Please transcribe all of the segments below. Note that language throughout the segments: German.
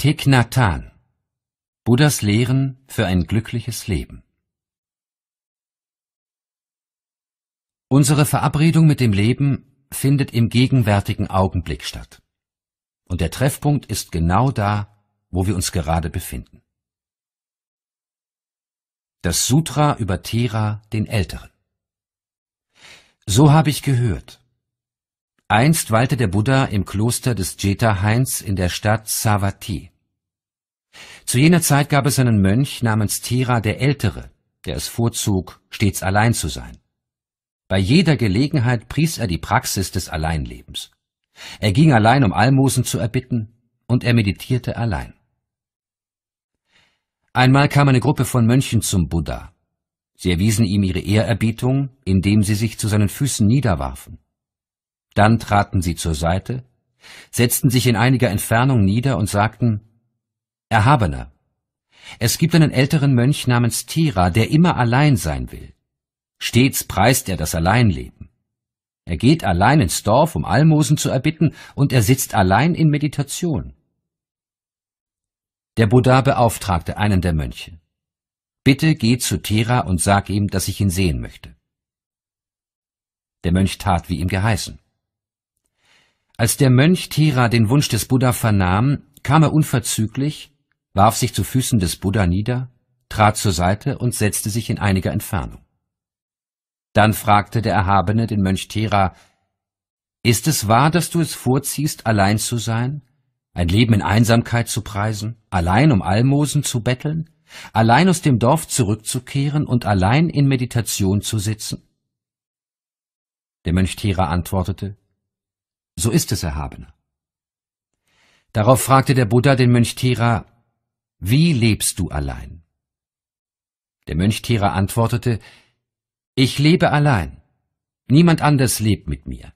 Thich Buddhas Lehren für ein glückliches Leben. Unsere Verabredung mit dem Leben findet im gegenwärtigen Augenblick statt. Und der Treffpunkt ist genau da, wo wir uns gerade befinden. Das Sutra über Thera den Älteren. So habe ich gehört, Einst weilte der Buddha im Kloster des Jetahains in der Stadt Savati. Zu jener Zeit gab es einen Mönch namens Tira der Ältere, der es vorzog, stets allein zu sein. Bei jeder Gelegenheit pries er die Praxis des Alleinlebens. Er ging allein, um Almosen zu erbitten, und er meditierte allein. Einmal kam eine Gruppe von Mönchen zum Buddha. Sie erwiesen ihm ihre Ehrerbietung, indem sie sich zu seinen Füßen niederwarfen. Dann traten sie zur Seite, setzten sich in einiger Entfernung nieder und sagten Erhabener, es gibt einen älteren Mönch namens Tira, der immer allein sein will. Stets preist er das Alleinleben. Er geht allein ins Dorf, um Almosen zu erbitten, und er sitzt allein in Meditation. Der Buddha beauftragte einen der Mönche. Bitte geh zu Tira und sag ihm, dass ich ihn sehen möchte. Der Mönch tat, wie ihm geheißen. Als der Mönch Thera den Wunsch des Buddha vernahm, kam er unverzüglich, warf sich zu Füßen des Buddha nieder, trat zur Seite und setzte sich in einiger Entfernung. Dann fragte der Erhabene den Mönch Thera, Ist es wahr, dass du es vorziehst, allein zu sein, ein Leben in Einsamkeit zu preisen, allein um Almosen zu betteln, allein aus dem Dorf zurückzukehren und allein in Meditation zu sitzen? Der Mönch Thera antwortete, so ist es, Erhabener. Darauf fragte der Buddha den Mönch Thera, wie lebst du allein? Der Mönch Thera antwortete, ich lebe allein. Niemand anders lebt mit mir.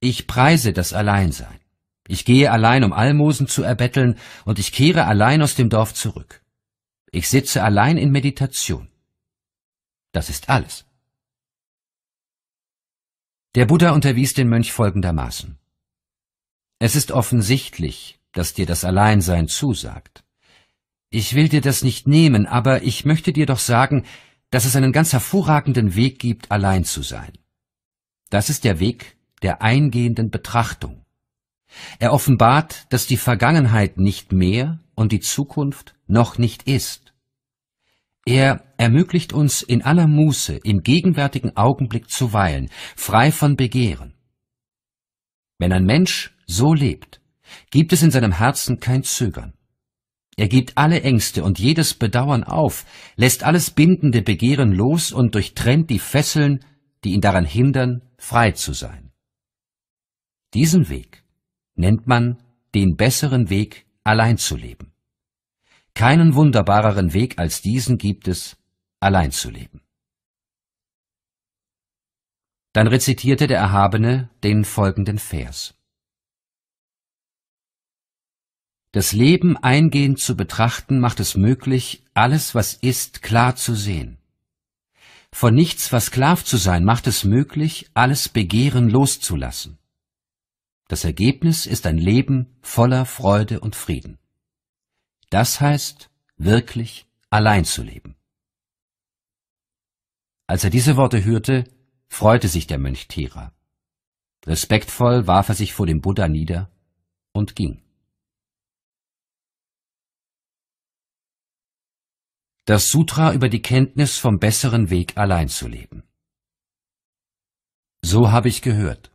Ich preise das Alleinsein. Ich gehe allein, um Almosen zu erbetteln, und ich kehre allein aus dem Dorf zurück. Ich sitze allein in Meditation. Das ist alles. Der Buddha unterwies den Mönch folgendermaßen. Es ist offensichtlich, dass dir das Alleinsein zusagt. Ich will dir das nicht nehmen, aber ich möchte dir doch sagen, dass es einen ganz hervorragenden Weg gibt, allein zu sein. Das ist der Weg der eingehenden Betrachtung. Er offenbart, dass die Vergangenheit nicht mehr und die Zukunft noch nicht ist. Er ermöglicht uns in aller Muße im gegenwärtigen Augenblick zu weilen, frei von Begehren. Wenn ein Mensch so lebt, gibt es in seinem Herzen kein Zögern. Er gibt alle Ängste und jedes Bedauern auf, lässt alles bindende Begehren los und durchtrennt die Fesseln, die ihn daran hindern, frei zu sein. Diesen Weg nennt man den besseren Weg, allein zu leben. Keinen wunderbareren Weg als diesen gibt es, allein zu leben. Dann rezitierte der Erhabene den folgenden Vers. Das Leben eingehend zu betrachten macht es möglich, alles, was ist, klar zu sehen. Von nichts versklavt zu sein macht es möglich, alles Begehren loszulassen. Das Ergebnis ist ein Leben voller Freude und Frieden. Das heißt, wirklich allein zu leben. Als er diese Worte hörte, freute sich der Mönch Thera. Respektvoll warf er sich vor dem Buddha nieder und ging. das Sutra über die Kenntnis vom besseren Weg allein zu leben. So habe ich gehört.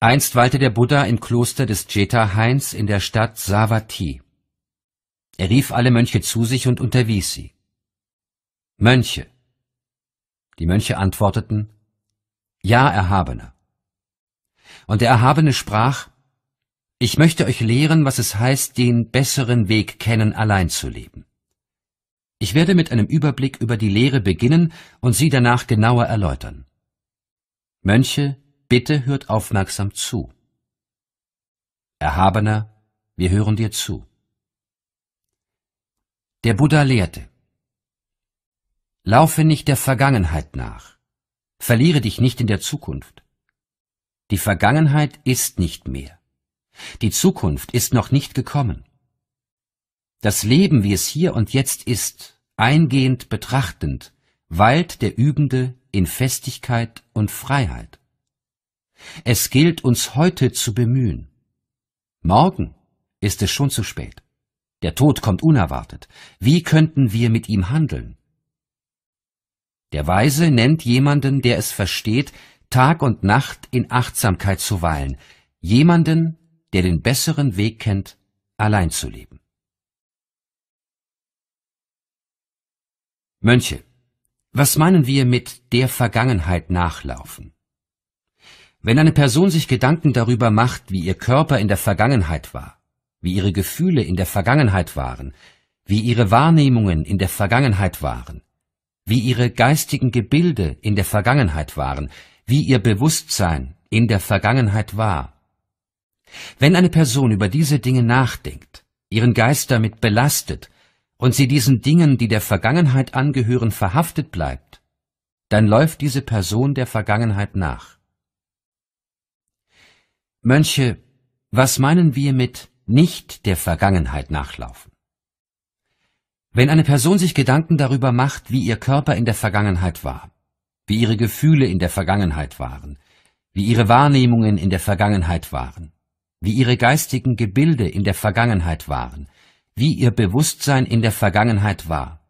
Einst weilte der Buddha im Kloster des Jeta-Hains in der Stadt Savati. Er rief alle Mönche zu sich und unterwies sie. Mönche. Die Mönche antworteten, Ja, Erhabener. Und der Erhabene sprach, Ich möchte euch lehren, was es heißt, den besseren Weg kennen, allein zu leben. Ich werde mit einem Überblick über die Lehre beginnen und sie danach genauer erläutern. Mönche, bitte hört aufmerksam zu. Erhabener, wir hören dir zu. Der Buddha lehrte, Laufe nicht der Vergangenheit nach, verliere dich nicht in der Zukunft. Die Vergangenheit ist nicht mehr. Die Zukunft ist noch nicht gekommen das Leben, wie es hier und jetzt ist, eingehend betrachtend, weilt der Übende in Festigkeit und Freiheit. Es gilt uns heute zu bemühen. Morgen ist es schon zu spät. Der Tod kommt unerwartet. Wie könnten wir mit ihm handeln? Der Weise nennt jemanden, der es versteht, Tag und Nacht in Achtsamkeit zu weilen, jemanden, der den besseren Weg kennt, allein zu leben. Mönche, was meinen wir mit der Vergangenheit nachlaufen? Wenn eine Person sich Gedanken darüber macht, wie ihr Körper in der Vergangenheit war, wie ihre Gefühle in der Vergangenheit waren, wie ihre Wahrnehmungen in der Vergangenheit waren, wie ihre geistigen Gebilde in der Vergangenheit waren, wie ihr Bewusstsein in der Vergangenheit war. Wenn eine Person über diese Dinge nachdenkt, ihren Geist damit belastet und sie diesen Dingen, die der Vergangenheit angehören, verhaftet bleibt, dann läuft diese Person der Vergangenheit nach. Mönche, was meinen wir mit nicht der Vergangenheit nachlaufen? Wenn eine Person sich Gedanken darüber macht, wie ihr Körper in der Vergangenheit war, wie ihre Gefühle in der Vergangenheit waren, wie ihre Wahrnehmungen in der Vergangenheit waren, wie ihre geistigen Gebilde in der Vergangenheit waren, wie ihr Bewusstsein in der Vergangenheit war.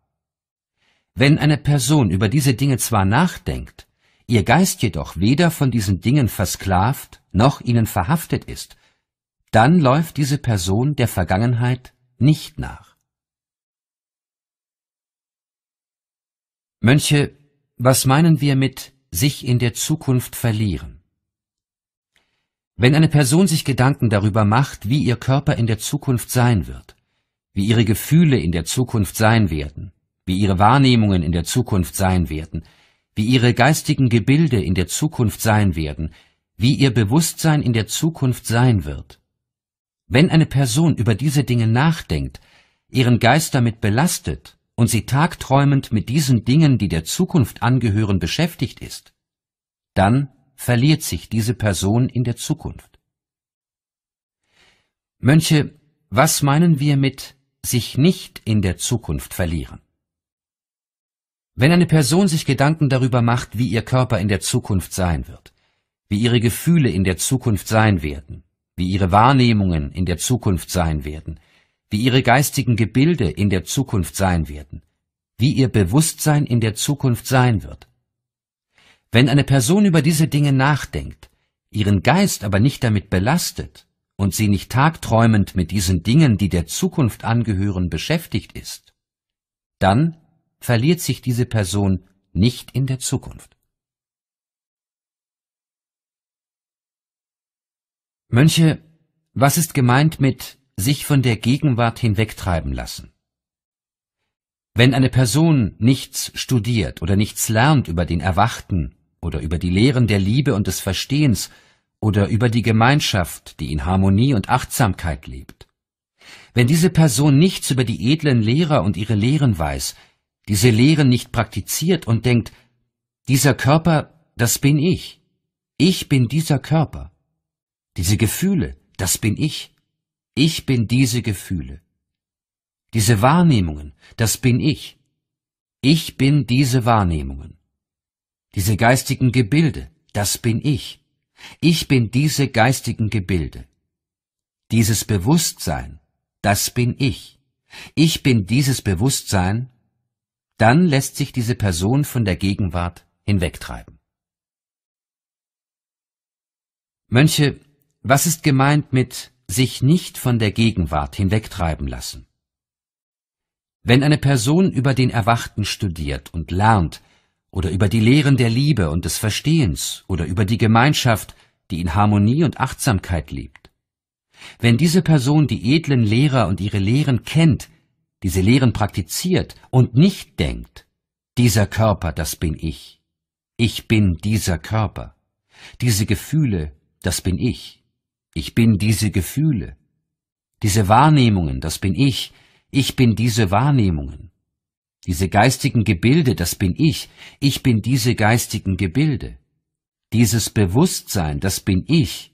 Wenn eine Person über diese Dinge zwar nachdenkt, ihr Geist jedoch weder von diesen Dingen versklavt noch ihnen verhaftet ist, dann läuft diese Person der Vergangenheit nicht nach. Mönche, was meinen wir mit sich in der Zukunft verlieren? Wenn eine Person sich Gedanken darüber macht, wie ihr Körper in der Zukunft sein wird, wie ihre Gefühle in der Zukunft sein werden, wie ihre Wahrnehmungen in der Zukunft sein werden, wie ihre geistigen Gebilde in der Zukunft sein werden, wie ihr Bewusstsein in der Zukunft sein wird. Wenn eine Person über diese Dinge nachdenkt, ihren Geist damit belastet und sie tagträumend mit diesen Dingen, die der Zukunft angehören, beschäftigt ist, dann verliert sich diese Person in der Zukunft. Mönche, was meinen wir mit sich nicht in der Zukunft verlieren. Wenn eine Person sich Gedanken darüber macht, wie ihr Körper in der Zukunft sein wird, wie ihre Gefühle in der Zukunft sein werden, wie ihre Wahrnehmungen in der Zukunft sein werden, wie ihre geistigen Gebilde in der Zukunft sein werden, wie ihr Bewusstsein in der Zukunft sein wird. Wenn eine Person über diese Dinge nachdenkt, ihren Geist aber nicht damit belastet, und sie nicht tagträumend mit diesen Dingen, die der Zukunft angehören, beschäftigt ist, dann verliert sich diese Person nicht in der Zukunft. Mönche, was ist gemeint mit sich von der Gegenwart hinwegtreiben lassen? Wenn eine Person nichts studiert oder nichts lernt über den Erwachten oder über die Lehren der Liebe und des Verstehens, oder über die Gemeinschaft, die in Harmonie und Achtsamkeit lebt. Wenn diese Person nichts über die edlen Lehrer und ihre Lehren weiß, diese Lehren nicht praktiziert und denkt, dieser Körper, das bin ich, ich bin dieser Körper, diese Gefühle, das bin ich, ich bin diese Gefühle, diese Wahrnehmungen, das bin ich, ich bin diese Wahrnehmungen, diese geistigen Gebilde, das bin ich, ich bin diese geistigen Gebilde. Dieses Bewusstsein, das bin ich. Ich bin dieses Bewusstsein, dann lässt sich diese Person von der Gegenwart hinwegtreiben. Mönche, was ist gemeint mit sich nicht von der Gegenwart hinwegtreiben lassen? Wenn eine Person über den Erwachten studiert und lernt, oder über die Lehren der Liebe und des Verstehens oder über die Gemeinschaft, die in Harmonie und Achtsamkeit lebt. Wenn diese Person die edlen Lehrer und ihre Lehren kennt, diese Lehren praktiziert und nicht denkt, dieser Körper, das bin ich. Ich bin dieser Körper. Diese Gefühle, das bin ich. Ich bin diese Gefühle. Diese Wahrnehmungen, das bin ich. Ich bin diese Wahrnehmungen. Diese geistigen Gebilde, das bin ich. Ich bin diese geistigen Gebilde. Dieses Bewusstsein, das bin ich.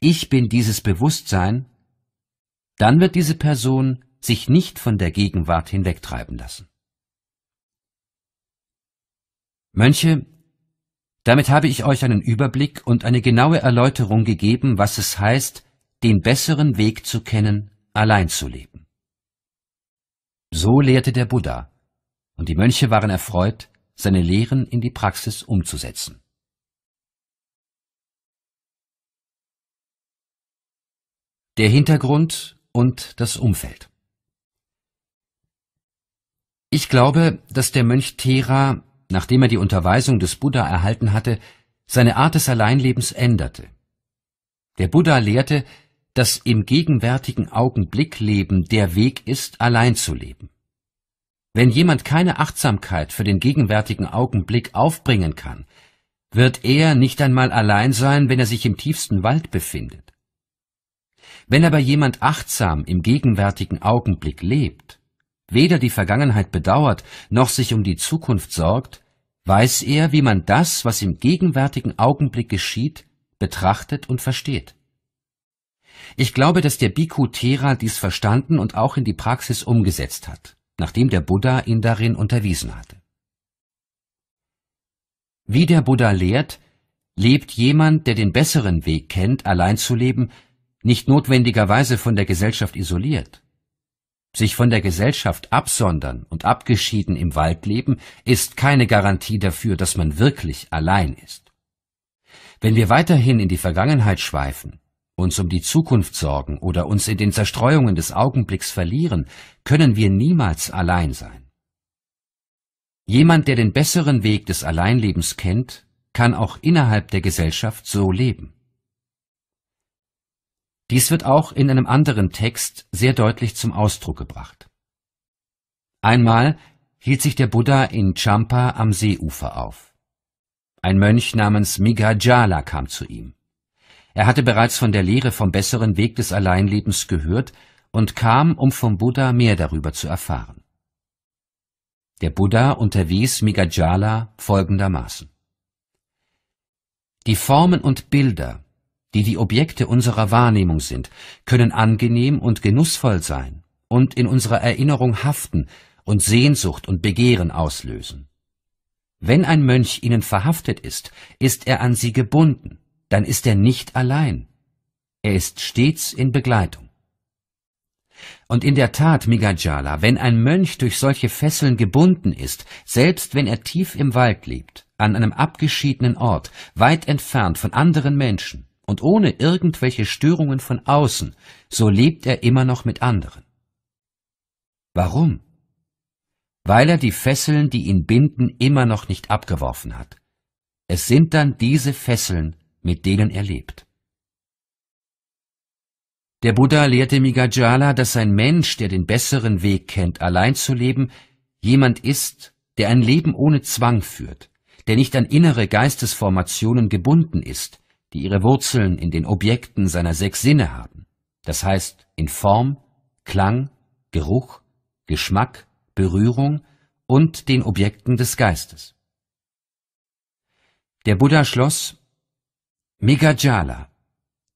Ich bin dieses Bewusstsein. Dann wird diese Person sich nicht von der Gegenwart hinwegtreiben lassen. Mönche, damit habe ich euch einen Überblick und eine genaue Erläuterung gegeben, was es heißt, den besseren Weg zu kennen, allein zu leben. So lehrte der Buddha, und die Mönche waren erfreut, seine Lehren in die Praxis umzusetzen. Der Hintergrund und das Umfeld. Ich glaube, dass der Mönch Thera, nachdem er die Unterweisung des Buddha erhalten hatte, seine Art des Alleinlebens änderte. Der Buddha lehrte, dass im gegenwärtigen Augenblick leben der Weg ist, allein zu leben. Wenn jemand keine Achtsamkeit für den gegenwärtigen Augenblick aufbringen kann, wird er nicht einmal allein sein, wenn er sich im tiefsten Wald befindet. Wenn aber jemand achtsam im gegenwärtigen Augenblick lebt, weder die Vergangenheit bedauert, noch sich um die Zukunft sorgt, weiß er, wie man das, was im gegenwärtigen Augenblick geschieht, betrachtet und versteht. Ich glaube, dass der Bhikkhu Thera dies verstanden und auch in die Praxis umgesetzt hat nachdem der Buddha ihn darin unterwiesen hatte. Wie der Buddha lehrt, lebt jemand, der den besseren Weg kennt, allein zu leben, nicht notwendigerweise von der Gesellschaft isoliert. Sich von der Gesellschaft absondern und abgeschieden im Wald leben, ist keine Garantie dafür, dass man wirklich allein ist. Wenn wir weiterhin in die Vergangenheit schweifen uns um die Zukunft sorgen oder uns in den Zerstreuungen des Augenblicks verlieren, können wir niemals allein sein. Jemand, der den besseren Weg des Alleinlebens kennt, kann auch innerhalb der Gesellschaft so leben. Dies wird auch in einem anderen Text sehr deutlich zum Ausdruck gebracht. Einmal hielt sich der Buddha in Champa am Seeufer auf. Ein Mönch namens Migajala kam zu ihm. Er hatte bereits von der Lehre vom besseren Weg des Alleinlebens gehört und kam, um vom Buddha mehr darüber zu erfahren. Der Buddha unterwies Migajala folgendermaßen. Die Formen und Bilder, die die Objekte unserer Wahrnehmung sind, können angenehm und genussvoll sein und in unserer Erinnerung haften und Sehnsucht und Begehren auslösen. Wenn ein Mönch ihnen verhaftet ist, ist er an sie gebunden dann ist er nicht allein. Er ist stets in Begleitung. Und in der Tat, Migajala, wenn ein Mönch durch solche Fesseln gebunden ist, selbst wenn er tief im Wald lebt, an einem abgeschiedenen Ort, weit entfernt von anderen Menschen und ohne irgendwelche Störungen von außen, so lebt er immer noch mit anderen. Warum? Weil er die Fesseln, die ihn binden, immer noch nicht abgeworfen hat. Es sind dann diese Fesseln, mit denen er lebt. Der Buddha lehrte Migajala, dass ein Mensch, der den besseren Weg kennt, allein zu leben, jemand ist, der ein Leben ohne Zwang führt, der nicht an innere Geistesformationen gebunden ist, die ihre Wurzeln in den Objekten seiner sechs Sinne haben, das heißt in Form, Klang, Geruch, Geschmack, Berührung und den Objekten des Geistes. Der Buddha schloss, Migajala.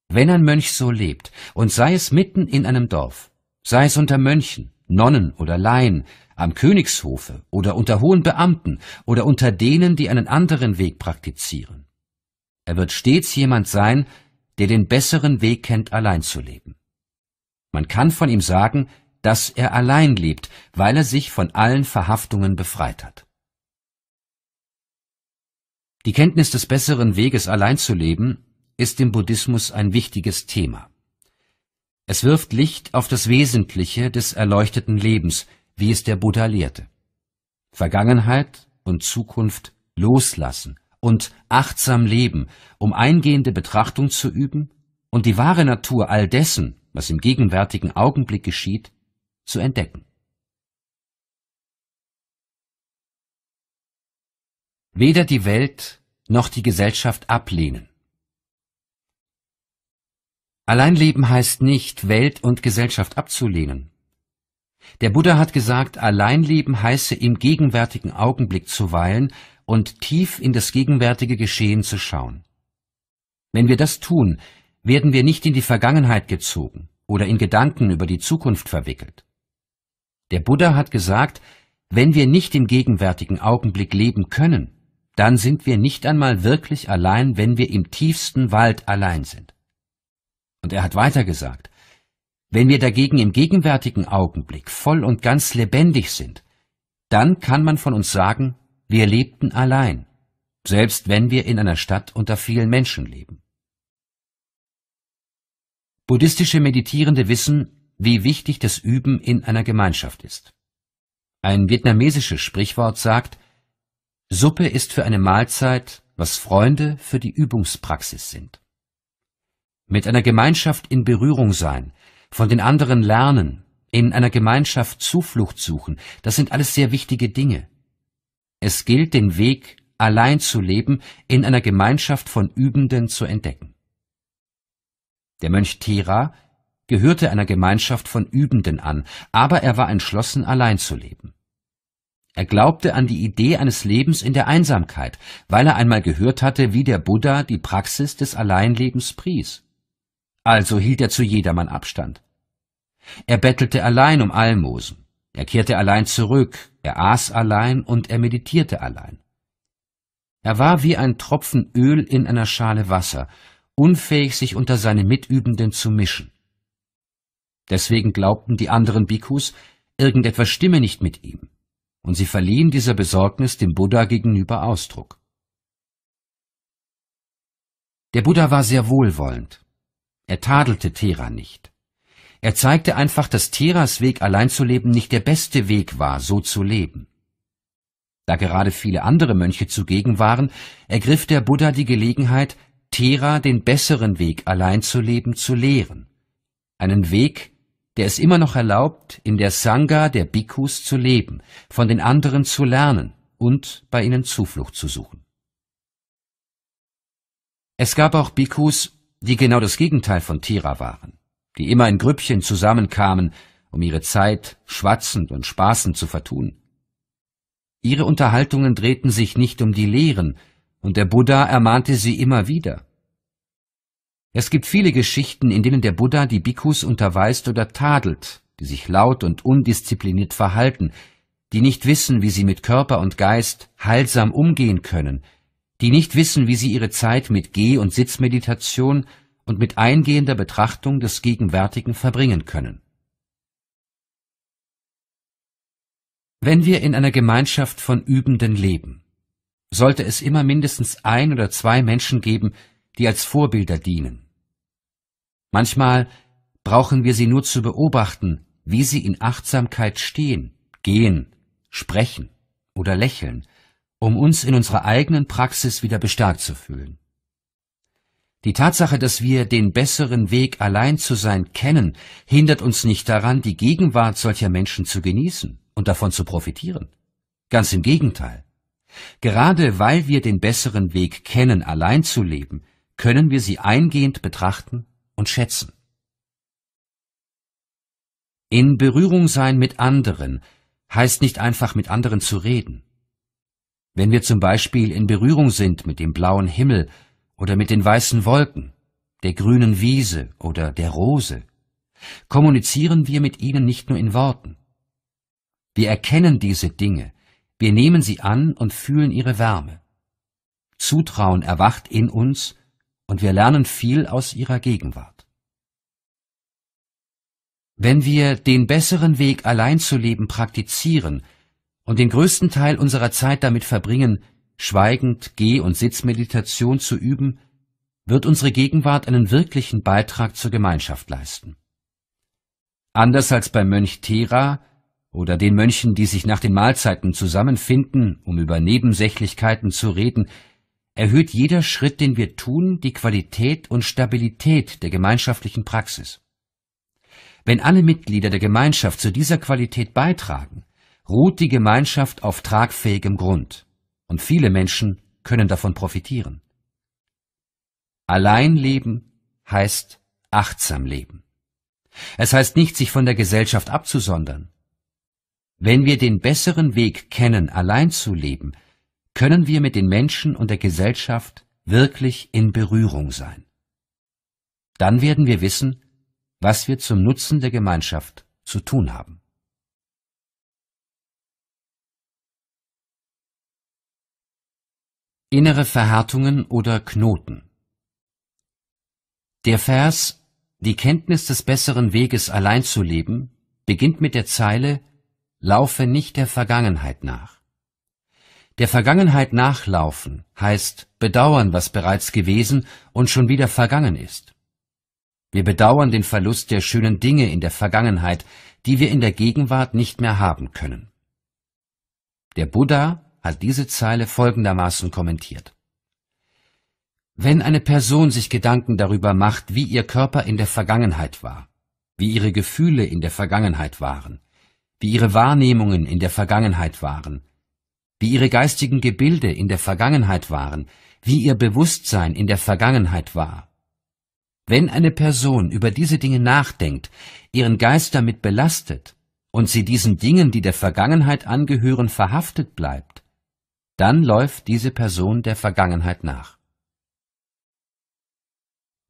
Wenn ein Mönch so lebt, und sei es mitten in einem Dorf, sei es unter Mönchen, Nonnen oder Laien, am Königshofe oder unter hohen Beamten oder unter denen, die einen anderen Weg praktizieren. Er wird stets jemand sein, der den besseren Weg kennt, allein zu leben. Man kann von ihm sagen, dass er allein lebt, weil er sich von allen Verhaftungen befreit hat. Die Kenntnis des besseren Weges allein zu leben, ist im Buddhismus ein wichtiges Thema. Es wirft Licht auf das Wesentliche des erleuchteten Lebens, wie es der Buddha lehrte. Vergangenheit und Zukunft loslassen und achtsam leben, um eingehende Betrachtung zu üben und die wahre Natur all dessen, was im gegenwärtigen Augenblick geschieht, zu entdecken. weder die Welt noch die Gesellschaft ablehnen. Alleinleben heißt nicht, Welt und Gesellschaft abzulehnen. Der Buddha hat gesagt, Alleinleben heiße im gegenwärtigen Augenblick zu weilen und tief in das gegenwärtige Geschehen zu schauen. Wenn wir das tun, werden wir nicht in die Vergangenheit gezogen oder in Gedanken über die Zukunft verwickelt. Der Buddha hat gesagt, wenn wir nicht im gegenwärtigen Augenblick leben können, dann sind wir nicht einmal wirklich allein, wenn wir im tiefsten Wald allein sind. Und er hat weiter gesagt, wenn wir dagegen im gegenwärtigen Augenblick voll und ganz lebendig sind, dann kann man von uns sagen, wir lebten allein, selbst wenn wir in einer Stadt unter vielen Menschen leben. Buddhistische Meditierende wissen, wie wichtig das Üben in einer Gemeinschaft ist. Ein vietnamesisches Sprichwort sagt, Suppe ist für eine Mahlzeit, was Freunde für die Übungspraxis sind. Mit einer Gemeinschaft in Berührung sein, von den anderen lernen, in einer Gemeinschaft Zuflucht suchen, das sind alles sehr wichtige Dinge. Es gilt, den Weg allein zu leben, in einer Gemeinschaft von Übenden zu entdecken. Der Mönch Thera gehörte einer Gemeinschaft von Übenden an, aber er war entschlossen, allein zu leben. Er glaubte an die Idee eines Lebens in der Einsamkeit, weil er einmal gehört hatte, wie der Buddha die Praxis des Alleinlebens pries. Also hielt er zu jedermann Abstand. Er bettelte allein um Almosen, er kehrte allein zurück, er aß allein und er meditierte allein. Er war wie ein Tropfen Öl in einer Schale Wasser, unfähig, sich unter seine Mitübenden zu mischen. Deswegen glaubten die anderen Bikus, irgendetwas stimme nicht mit ihm und sie verliehen dieser Besorgnis dem Buddha gegenüber Ausdruck. Der Buddha war sehr wohlwollend. Er tadelte Thera nicht. Er zeigte einfach, dass Theras Weg allein zu leben nicht der beste Weg war, so zu leben. Da gerade viele andere Mönche zugegen waren, ergriff der Buddha die Gelegenheit, Thera den besseren Weg allein zu leben zu lehren. Einen Weg, der es immer noch erlaubt, in der Sangha der Bhikkhus zu leben, von den anderen zu lernen und bei ihnen Zuflucht zu suchen. Es gab auch Bhikkhus, die genau das Gegenteil von Tira waren, die immer in Grüppchen zusammenkamen, um ihre Zeit schwatzend und spaßend zu vertun. Ihre Unterhaltungen drehten sich nicht um die Lehren, und der Buddha ermahnte sie immer wieder, es gibt viele Geschichten, in denen der Buddha die Bhikkhus unterweist oder tadelt, die sich laut und undiszipliniert verhalten, die nicht wissen, wie sie mit Körper und Geist heilsam umgehen können, die nicht wissen, wie sie ihre Zeit mit Geh- und Sitzmeditation und mit eingehender Betrachtung des Gegenwärtigen verbringen können. Wenn wir in einer Gemeinschaft von Übenden leben, sollte es immer mindestens ein oder zwei Menschen geben, die als Vorbilder dienen. Manchmal brauchen wir sie nur zu beobachten, wie sie in Achtsamkeit stehen, gehen, sprechen oder lächeln, um uns in unserer eigenen Praxis wieder bestärkt zu fühlen. Die Tatsache, dass wir den besseren Weg allein zu sein kennen, hindert uns nicht daran, die Gegenwart solcher Menschen zu genießen und davon zu profitieren. Ganz im Gegenteil. Gerade weil wir den besseren Weg kennen, allein zu leben, können wir sie eingehend betrachten und schätzen. In Berührung sein mit anderen heißt nicht einfach mit anderen zu reden. Wenn wir zum Beispiel in Berührung sind mit dem blauen Himmel oder mit den weißen Wolken, der grünen Wiese oder der Rose, kommunizieren wir mit ihnen nicht nur in Worten. Wir erkennen diese Dinge, wir nehmen sie an und fühlen ihre Wärme. Zutrauen erwacht in uns und wir lernen viel aus ihrer Gegenwart. Wenn wir den besseren Weg allein zu leben praktizieren und den größten Teil unserer Zeit damit verbringen, schweigend Geh- und Sitzmeditation zu üben, wird unsere Gegenwart einen wirklichen Beitrag zur Gemeinschaft leisten. Anders als beim Mönch Thera oder den Mönchen, die sich nach den Mahlzeiten zusammenfinden, um über Nebensächlichkeiten zu reden, erhöht jeder Schritt, den wir tun, die Qualität und Stabilität der gemeinschaftlichen Praxis. Wenn alle Mitglieder der Gemeinschaft zu dieser Qualität beitragen, ruht die Gemeinschaft auf tragfähigem Grund, und viele Menschen können davon profitieren. Allein leben heißt achtsam leben. Es heißt nicht, sich von der Gesellschaft abzusondern. Wenn wir den besseren Weg kennen, allein zu leben, können wir mit den Menschen und der Gesellschaft wirklich in Berührung sein. Dann werden wir wissen, was wir zum Nutzen der Gemeinschaft zu tun haben. Innere Verhärtungen oder Knoten Der Vers Die Kenntnis des besseren Weges allein zu leben beginnt mit der Zeile Laufe nicht der Vergangenheit nach. Der Vergangenheit nachlaufen heißt bedauern, was bereits gewesen und schon wieder vergangen ist. Wir bedauern den Verlust der schönen Dinge in der Vergangenheit, die wir in der Gegenwart nicht mehr haben können. Der Buddha hat diese Zeile folgendermaßen kommentiert. Wenn eine Person sich Gedanken darüber macht, wie ihr Körper in der Vergangenheit war, wie ihre Gefühle in der Vergangenheit waren, wie ihre Wahrnehmungen in der Vergangenheit waren, wie ihre geistigen Gebilde in der Vergangenheit waren, wie ihr Bewusstsein in der Vergangenheit war. Wenn eine Person über diese Dinge nachdenkt, ihren Geist damit belastet und sie diesen Dingen, die der Vergangenheit angehören, verhaftet bleibt, dann läuft diese Person der Vergangenheit nach.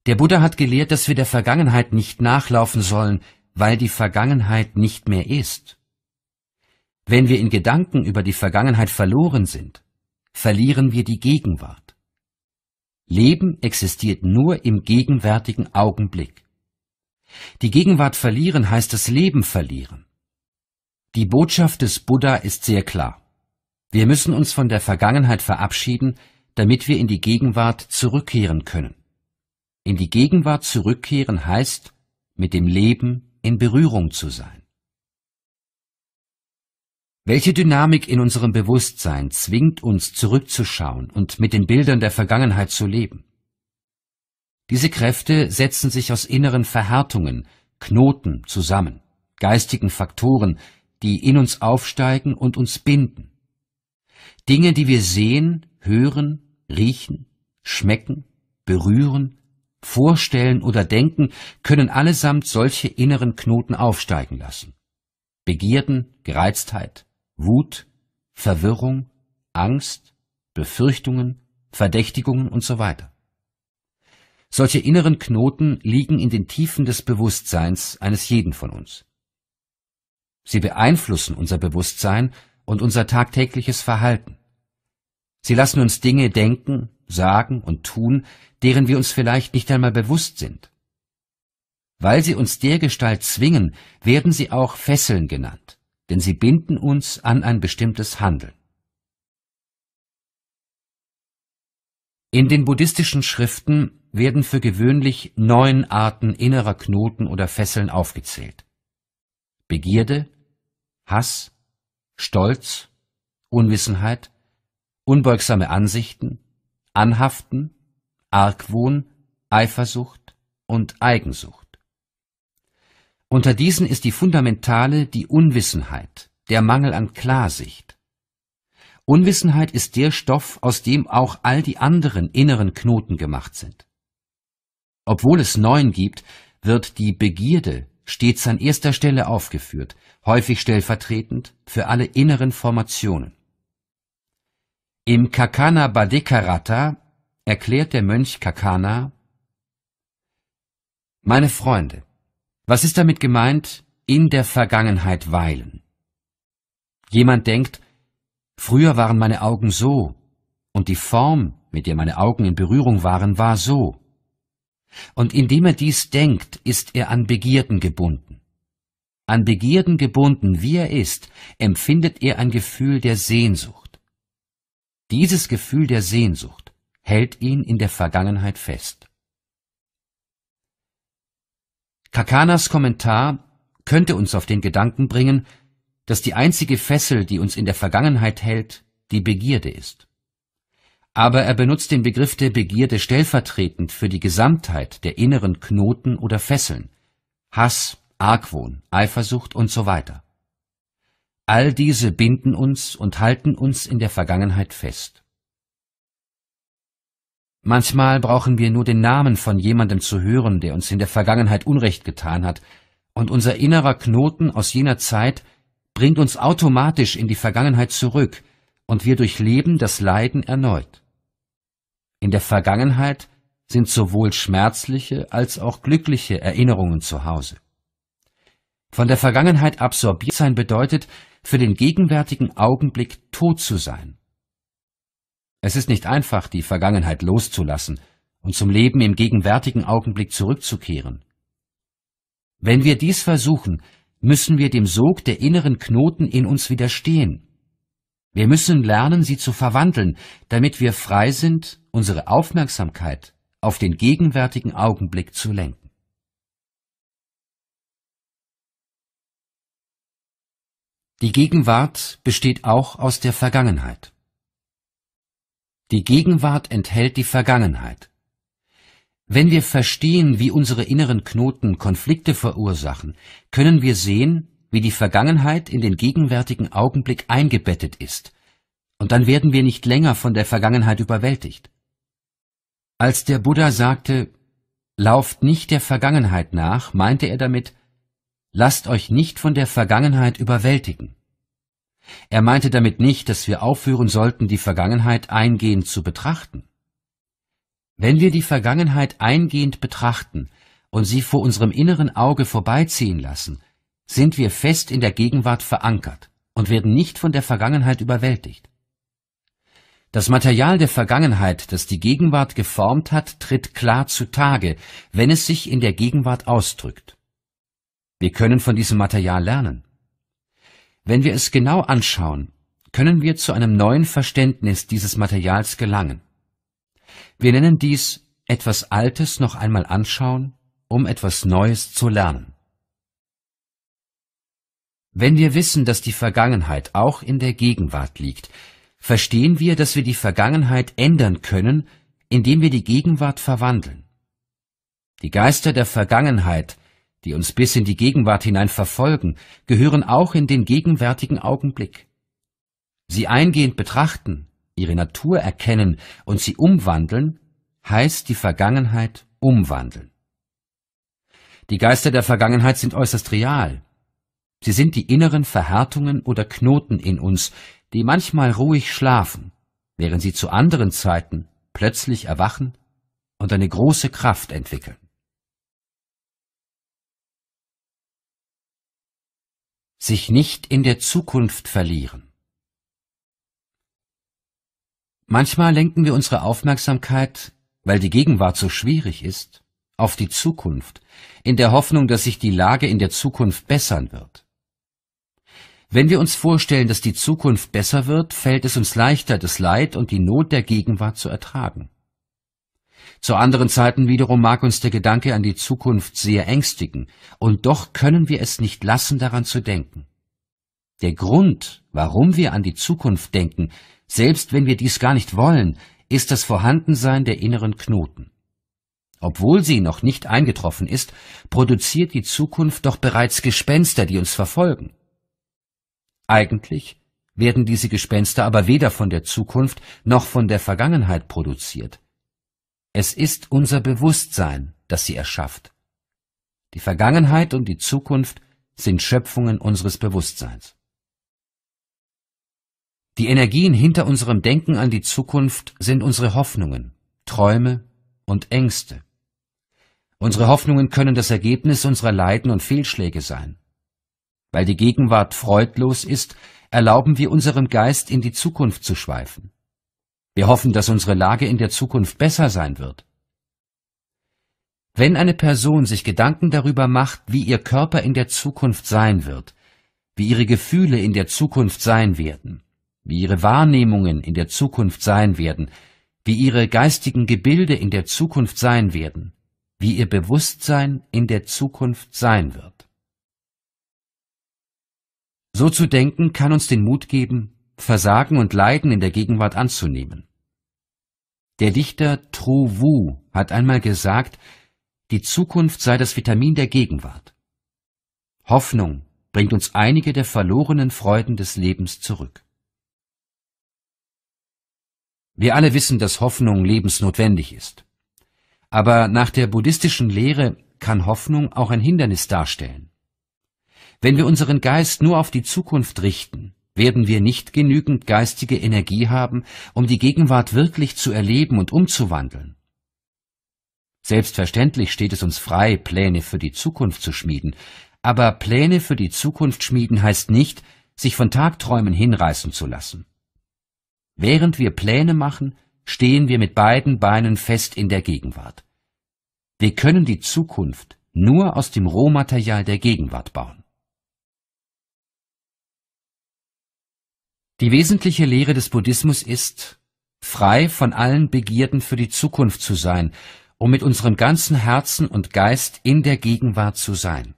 Der Buddha hat gelehrt, dass wir der Vergangenheit nicht nachlaufen sollen, weil die Vergangenheit nicht mehr ist. Wenn wir in Gedanken über die Vergangenheit verloren sind, verlieren wir die Gegenwart. Leben existiert nur im gegenwärtigen Augenblick. Die Gegenwart verlieren heißt das Leben verlieren. Die Botschaft des Buddha ist sehr klar. Wir müssen uns von der Vergangenheit verabschieden, damit wir in die Gegenwart zurückkehren können. In die Gegenwart zurückkehren heißt, mit dem Leben in Berührung zu sein. Welche Dynamik in unserem Bewusstsein zwingt uns zurückzuschauen und mit den Bildern der Vergangenheit zu leben? Diese Kräfte setzen sich aus inneren Verhärtungen, Knoten zusammen, geistigen Faktoren, die in uns aufsteigen und uns binden. Dinge, die wir sehen, hören, riechen, schmecken, berühren, vorstellen oder denken, können allesamt solche inneren Knoten aufsteigen lassen. Begierden, Gereiztheit, Wut, Verwirrung, Angst, Befürchtungen, Verdächtigungen und so weiter. Solche inneren Knoten liegen in den Tiefen des Bewusstseins eines jeden von uns. Sie beeinflussen unser Bewusstsein und unser tagtägliches Verhalten. Sie lassen uns Dinge denken, sagen und tun, deren wir uns vielleicht nicht einmal bewusst sind. Weil sie uns dergestalt zwingen, werden sie auch Fesseln genannt denn sie binden uns an ein bestimmtes Handeln. In den buddhistischen Schriften werden für gewöhnlich neun Arten innerer Knoten oder Fesseln aufgezählt. Begierde, Hass, Stolz, Unwissenheit, unbeugsame Ansichten, Anhaften, Argwohn, Eifersucht und Eigensucht. Unter diesen ist die fundamentale die Unwissenheit, der Mangel an Klarsicht. Unwissenheit ist der Stoff, aus dem auch all die anderen inneren Knoten gemacht sind. Obwohl es neun gibt, wird die Begierde stets an erster Stelle aufgeführt, häufig stellvertretend für alle inneren Formationen. Im Kakana Badekarata erklärt der Mönch Kakana, Meine Freunde, was ist damit gemeint, in der Vergangenheit weilen? Jemand denkt, früher waren meine Augen so, und die Form, mit der meine Augen in Berührung waren, war so. Und indem er dies denkt, ist er an Begierden gebunden. An Begierden gebunden, wie er ist, empfindet er ein Gefühl der Sehnsucht. Dieses Gefühl der Sehnsucht hält ihn in der Vergangenheit fest. Kakanas Kommentar könnte uns auf den Gedanken bringen, dass die einzige Fessel, die uns in der Vergangenheit hält, die Begierde ist. Aber er benutzt den Begriff der Begierde stellvertretend für die Gesamtheit der inneren Knoten oder Fesseln, Hass, Argwohn, Eifersucht und so weiter. All diese binden uns und halten uns in der Vergangenheit fest. Manchmal brauchen wir nur den Namen von jemandem zu hören, der uns in der Vergangenheit Unrecht getan hat, und unser innerer Knoten aus jener Zeit bringt uns automatisch in die Vergangenheit zurück, und wir durchleben das Leiden erneut. In der Vergangenheit sind sowohl schmerzliche als auch glückliche Erinnerungen zu Hause. Von der Vergangenheit absorbiert sein bedeutet, für den gegenwärtigen Augenblick tot zu sein es ist nicht einfach, die Vergangenheit loszulassen und zum Leben im gegenwärtigen Augenblick zurückzukehren. Wenn wir dies versuchen, müssen wir dem Sog der inneren Knoten in uns widerstehen. Wir müssen lernen, sie zu verwandeln, damit wir frei sind, unsere Aufmerksamkeit auf den gegenwärtigen Augenblick zu lenken. Die Gegenwart besteht auch aus der Vergangenheit. Die Gegenwart enthält die Vergangenheit. Wenn wir verstehen, wie unsere inneren Knoten Konflikte verursachen, können wir sehen, wie die Vergangenheit in den gegenwärtigen Augenblick eingebettet ist, und dann werden wir nicht länger von der Vergangenheit überwältigt. Als der Buddha sagte, Lauft nicht der Vergangenheit nach, meinte er damit, lasst euch nicht von der Vergangenheit überwältigen. Er meinte damit nicht, dass wir aufhören sollten, die Vergangenheit eingehend zu betrachten. Wenn wir die Vergangenheit eingehend betrachten und sie vor unserem inneren Auge vorbeiziehen lassen, sind wir fest in der Gegenwart verankert und werden nicht von der Vergangenheit überwältigt. Das Material der Vergangenheit, das die Gegenwart geformt hat, tritt klar zutage, wenn es sich in der Gegenwart ausdrückt. Wir können von diesem Material lernen. Wenn wir es genau anschauen, können wir zu einem neuen Verständnis dieses Materials gelangen. Wir nennen dies etwas Altes noch einmal anschauen, um etwas Neues zu lernen. Wenn wir wissen, dass die Vergangenheit auch in der Gegenwart liegt, verstehen wir, dass wir die Vergangenheit ändern können, indem wir die Gegenwart verwandeln. Die Geister der Vergangenheit die uns bis in die Gegenwart hinein verfolgen, gehören auch in den gegenwärtigen Augenblick. Sie eingehend betrachten, ihre Natur erkennen und sie umwandeln, heißt die Vergangenheit umwandeln. Die Geister der Vergangenheit sind äußerst real. Sie sind die inneren Verhärtungen oder Knoten in uns, die manchmal ruhig schlafen, während sie zu anderen Zeiten plötzlich erwachen und eine große Kraft entwickeln. sich nicht in der Zukunft verlieren. Manchmal lenken wir unsere Aufmerksamkeit, weil die Gegenwart so schwierig ist, auf die Zukunft, in der Hoffnung, dass sich die Lage in der Zukunft bessern wird. Wenn wir uns vorstellen, dass die Zukunft besser wird, fällt es uns leichter, das Leid und die Not der Gegenwart zu ertragen. Zu anderen Zeiten wiederum mag uns der Gedanke an die Zukunft sehr ängstigen, und doch können wir es nicht lassen, daran zu denken. Der Grund, warum wir an die Zukunft denken, selbst wenn wir dies gar nicht wollen, ist das Vorhandensein der inneren Knoten. Obwohl sie noch nicht eingetroffen ist, produziert die Zukunft doch bereits Gespenster, die uns verfolgen. Eigentlich werden diese Gespenster aber weder von der Zukunft noch von der Vergangenheit produziert. Es ist unser Bewusstsein, das sie erschafft. Die Vergangenheit und die Zukunft sind Schöpfungen unseres Bewusstseins. Die Energien hinter unserem Denken an die Zukunft sind unsere Hoffnungen, Träume und Ängste. Unsere Hoffnungen können das Ergebnis unserer Leiden und Fehlschläge sein. Weil die Gegenwart freudlos ist, erlauben wir unserem Geist in die Zukunft zu schweifen. Wir hoffen, dass unsere Lage in der Zukunft besser sein wird. Wenn eine Person sich Gedanken darüber macht, wie ihr Körper in der Zukunft sein wird, wie ihre Gefühle in der Zukunft sein werden, wie ihre Wahrnehmungen in der Zukunft sein werden, wie ihre geistigen Gebilde in der Zukunft sein werden, wie ihr Bewusstsein in der Zukunft sein wird. So zu denken kann uns den Mut geben, Versagen und Leiden in der Gegenwart anzunehmen. Der Dichter Tru Wu hat einmal gesagt, die Zukunft sei das Vitamin der Gegenwart. Hoffnung bringt uns einige der verlorenen Freuden des Lebens zurück. Wir alle wissen, dass Hoffnung lebensnotwendig ist. Aber nach der buddhistischen Lehre kann Hoffnung auch ein Hindernis darstellen. Wenn wir unseren Geist nur auf die Zukunft richten, werden wir nicht genügend geistige Energie haben, um die Gegenwart wirklich zu erleben und umzuwandeln. Selbstverständlich steht es uns frei, Pläne für die Zukunft zu schmieden, aber Pläne für die Zukunft schmieden heißt nicht, sich von Tagträumen hinreißen zu lassen. Während wir Pläne machen, stehen wir mit beiden Beinen fest in der Gegenwart. Wir können die Zukunft nur aus dem Rohmaterial der Gegenwart bauen. Die wesentliche Lehre des Buddhismus ist, frei von allen Begierden für die Zukunft zu sein, um mit unserem ganzen Herzen und Geist in der Gegenwart zu sein.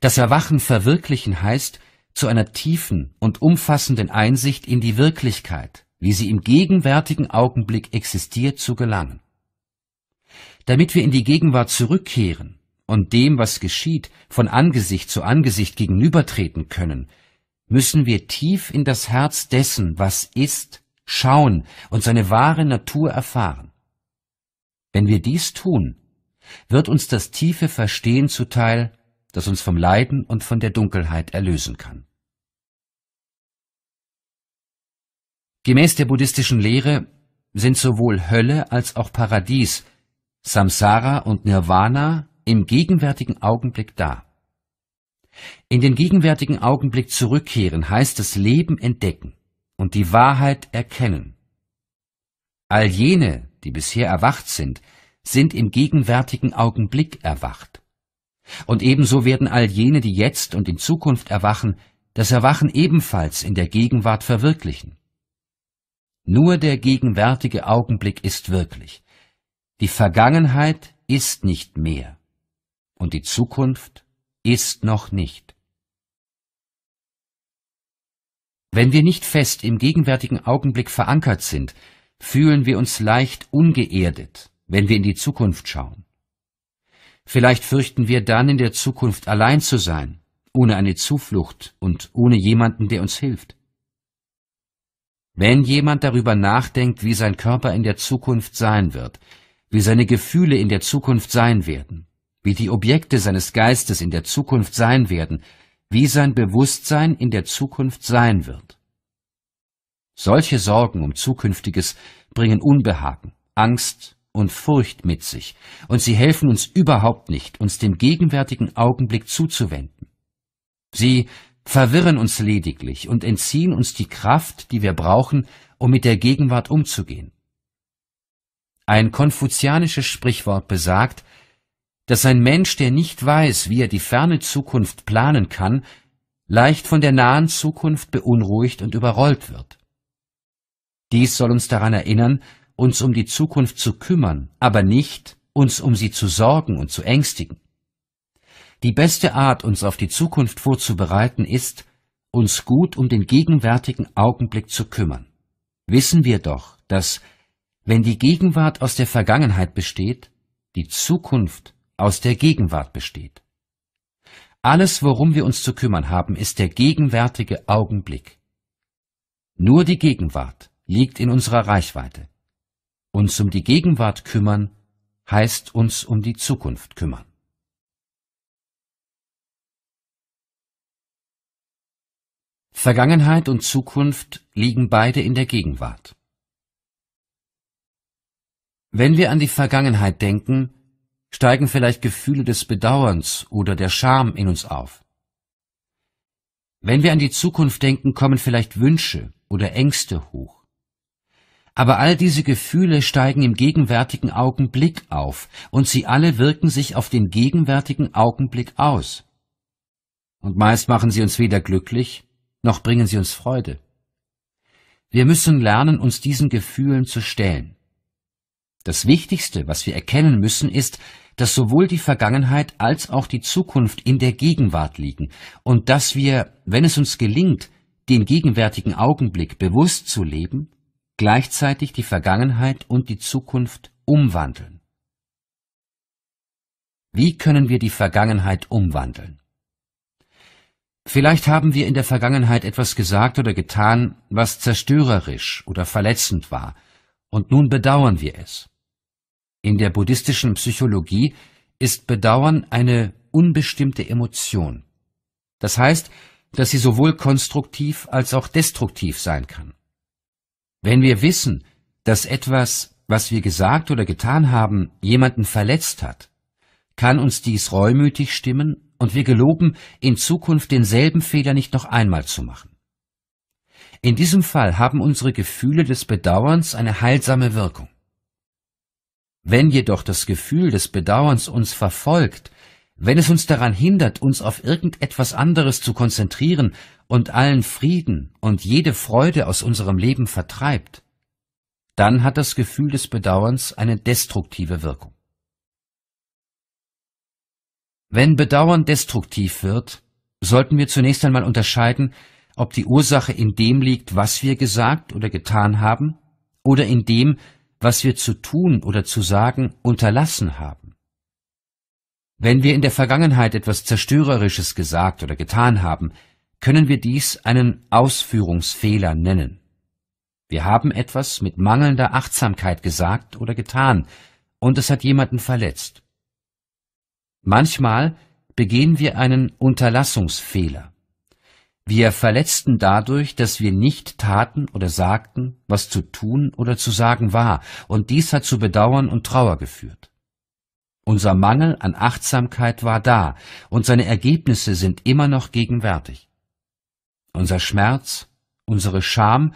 Das Erwachen verwirklichen heißt, zu einer tiefen und umfassenden Einsicht in die Wirklichkeit, wie sie im gegenwärtigen Augenblick existiert, zu gelangen. Damit wir in die Gegenwart zurückkehren und dem, was geschieht, von Angesicht zu Angesicht gegenübertreten können, müssen wir tief in das Herz dessen, was ist, schauen und seine wahre Natur erfahren. Wenn wir dies tun, wird uns das tiefe Verstehen zuteil, das uns vom Leiden und von der Dunkelheit erlösen kann. Gemäß der buddhistischen Lehre sind sowohl Hölle als auch Paradies, Samsara und Nirvana im gegenwärtigen Augenblick da. In den gegenwärtigen Augenblick zurückkehren heißt das Leben entdecken und die Wahrheit erkennen. All jene, die bisher erwacht sind, sind im gegenwärtigen Augenblick erwacht. Und ebenso werden all jene, die jetzt und in Zukunft erwachen, das Erwachen ebenfalls in der Gegenwart verwirklichen. Nur der gegenwärtige Augenblick ist wirklich. Die Vergangenheit ist nicht mehr und die Zukunft ist noch nicht. Wenn wir nicht fest im gegenwärtigen Augenblick verankert sind, fühlen wir uns leicht ungeerdet, wenn wir in die Zukunft schauen. Vielleicht fürchten wir dann in der Zukunft allein zu sein, ohne eine Zuflucht und ohne jemanden, der uns hilft. Wenn jemand darüber nachdenkt, wie sein Körper in der Zukunft sein wird, wie seine Gefühle in der Zukunft sein werden, wie die Objekte seines Geistes in der Zukunft sein werden, wie sein Bewusstsein in der Zukunft sein wird. Solche Sorgen um Zukünftiges bringen Unbehagen, Angst und Furcht mit sich, und sie helfen uns überhaupt nicht, uns dem gegenwärtigen Augenblick zuzuwenden. Sie verwirren uns lediglich und entziehen uns die Kraft, die wir brauchen, um mit der Gegenwart umzugehen. Ein konfuzianisches Sprichwort besagt, dass ein Mensch, der nicht weiß, wie er die ferne Zukunft planen kann, leicht von der nahen Zukunft beunruhigt und überrollt wird. Dies soll uns daran erinnern, uns um die Zukunft zu kümmern, aber nicht uns um sie zu sorgen und zu ängstigen. Die beste Art, uns auf die Zukunft vorzubereiten, ist, uns gut um den gegenwärtigen Augenblick zu kümmern. Wissen wir doch, dass, wenn die Gegenwart aus der Vergangenheit besteht, die Zukunft aus der Gegenwart besteht. Alles, worum wir uns zu kümmern haben, ist der gegenwärtige Augenblick. Nur die Gegenwart liegt in unserer Reichweite. Uns um die Gegenwart kümmern heißt uns um die Zukunft kümmern. Vergangenheit und Zukunft liegen beide in der Gegenwart. Wenn wir an die Vergangenheit denken, steigen vielleicht Gefühle des Bedauerns oder der Scham in uns auf. Wenn wir an die Zukunft denken, kommen vielleicht Wünsche oder Ängste hoch. Aber all diese Gefühle steigen im gegenwärtigen Augenblick auf, und sie alle wirken sich auf den gegenwärtigen Augenblick aus. Und meist machen sie uns weder glücklich, noch bringen sie uns Freude. Wir müssen lernen, uns diesen Gefühlen zu stellen. Das Wichtigste, was wir erkennen müssen, ist, dass sowohl die Vergangenheit als auch die Zukunft in der Gegenwart liegen und dass wir, wenn es uns gelingt, den gegenwärtigen Augenblick bewusst zu leben, gleichzeitig die Vergangenheit und die Zukunft umwandeln. Wie können wir die Vergangenheit umwandeln? Vielleicht haben wir in der Vergangenheit etwas gesagt oder getan, was zerstörerisch oder verletzend war, und nun bedauern wir es. In der buddhistischen Psychologie ist Bedauern eine unbestimmte Emotion. Das heißt, dass sie sowohl konstruktiv als auch destruktiv sein kann. Wenn wir wissen, dass etwas, was wir gesagt oder getan haben, jemanden verletzt hat, kann uns dies reumütig stimmen und wir geloben, in Zukunft denselben Fehler nicht noch einmal zu machen. In diesem Fall haben unsere Gefühle des Bedauerns eine heilsame Wirkung. Wenn jedoch das Gefühl des Bedauerns uns verfolgt, wenn es uns daran hindert, uns auf irgendetwas anderes zu konzentrieren und allen Frieden und jede Freude aus unserem Leben vertreibt, dann hat das Gefühl des Bedauerns eine destruktive Wirkung. Wenn Bedauern destruktiv wird, sollten wir zunächst einmal unterscheiden, ob die Ursache in dem liegt, was wir gesagt oder getan haben, oder in dem, was wir zu tun oder zu sagen unterlassen haben. Wenn wir in der Vergangenheit etwas Zerstörerisches gesagt oder getan haben, können wir dies einen Ausführungsfehler nennen. Wir haben etwas mit mangelnder Achtsamkeit gesagt oder getan, und es hat jemanden verletzt. Manchmal begehen wir einen Unterlassungsfehler. Wir verletzten dadurch, dass wir nicht taten oder sagten, was zu tun oder zu sagen war, und dies hat zu Bedauern und Trauer geführt. Unser Mangel an Achtsamkeit war da, und seine Ergebnisse sind immer noch gegenwärtig. Unser Schmerz, unsere Scham